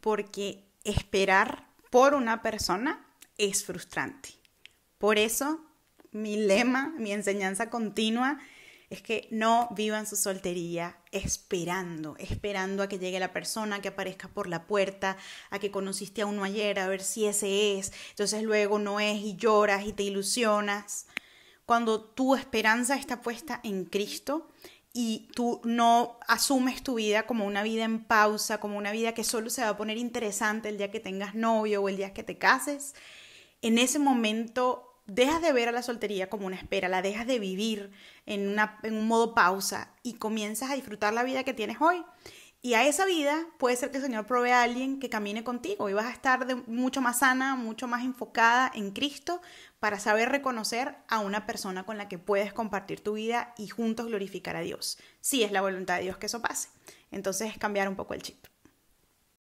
porque esperar por una persona es frustrante. Por eso mi lema, mi enseñanza continua es que no vivan su soltería esperando, esperando a que llegue la persona, que aparezca por la puerta, a que conociste a uno ayer, a ver si ese es. Entonces luego no es y lloras y te ilusionas cuando tu esperanza está puesta en Cristo y tú no asumes tu vida como una vida en pausa, como una vida que solo se va a poner interesante el día que tengas novio o el día que te cases, en ese momento dejas de ver a la soltería como una espera, la dejas de vivir en, un modo pausa y comienzas a disfrutar la vida que tienes hoy y a esa vida puede ser que el Señor provea a alguien que camine contigo y vas a estar mucho más sana, mucho más enfocada en Cristo para saber reconocer a una persona con la que puedes compartir tu vida y juntos glorificar a Dios. Si es la voluntad de Dios que eso pase. Entonces es cambiar un poco el chip.